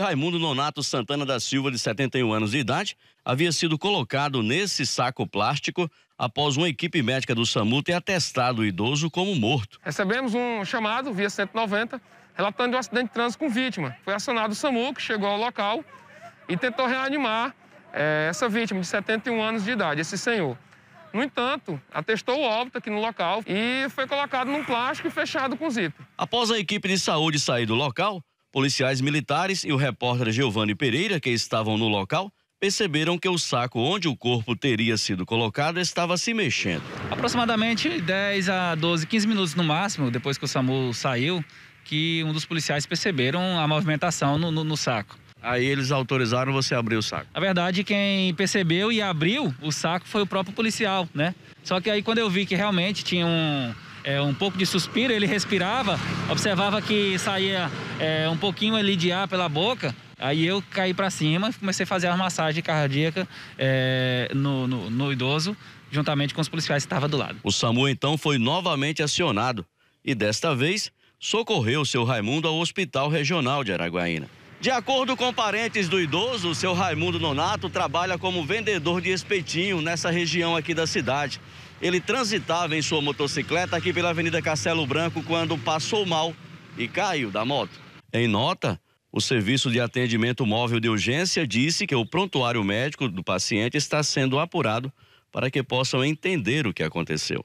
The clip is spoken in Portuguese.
Raimundo Nonato Santana da Silva, de 71 anos de idade, havia sido colocado nesse saco plástico após uma equipe médica do SAMU ter atestado o idoso como morto. Recebemos um chamado via 190 relatando um acidente de trânsito com vítima. Foi acionado o SAMU, que chegou ao local e tentou reanimar é, essa vítima de 71 anos de idade, esse senhor. No entanto, atestou o óbito aqui no local e foi colocado num plástico e fechado com zíper. Após a equipe de saúde sair do local, Policiais militares e o repórter Giovanni Pereira, que estavam no local, perceberam que o saco onde o corpo teria sido colocado estava se mexendo. Aproximadamente 10 a 12, 15 minutos no máximo, depois que o SAMU saiu, que um dos policiais perceberam a movimentação no, no, no saco. Aí eles autorizaram você abrir o saco. Na verdade, quem percebeu e abriu o saco foi o próprio policial, né? Só que aí quando eu vi que realmente tinha um, é, um pouco de suspiro, ele respirava, observava que saía é, um pouquinho ali de ar pela boca. Aí eu caí para cima, e comecei a fazer a massagem cardíaca é, no, no, no idoso, juntamente com os policiais que estavam do lado. O SAMU então foi novamente acionado e desta vez socorreu o seu Raimundo ao Hospital Regional de Araguaína. De acordo com parentes do idoso, o seu Raimundo Nonato trabalha como vendedor de espetinho nessa região aqui da cidade. Ele transitava em sua motocicleta aqui pela Avenida Castelo Branco quando passou mal e caiu da moto. Em nota, o Serviço de Atendimento Móvel de Urgência disse que o prontuário médico do paciente está sendo apurado para que possam entender o que aconteceu.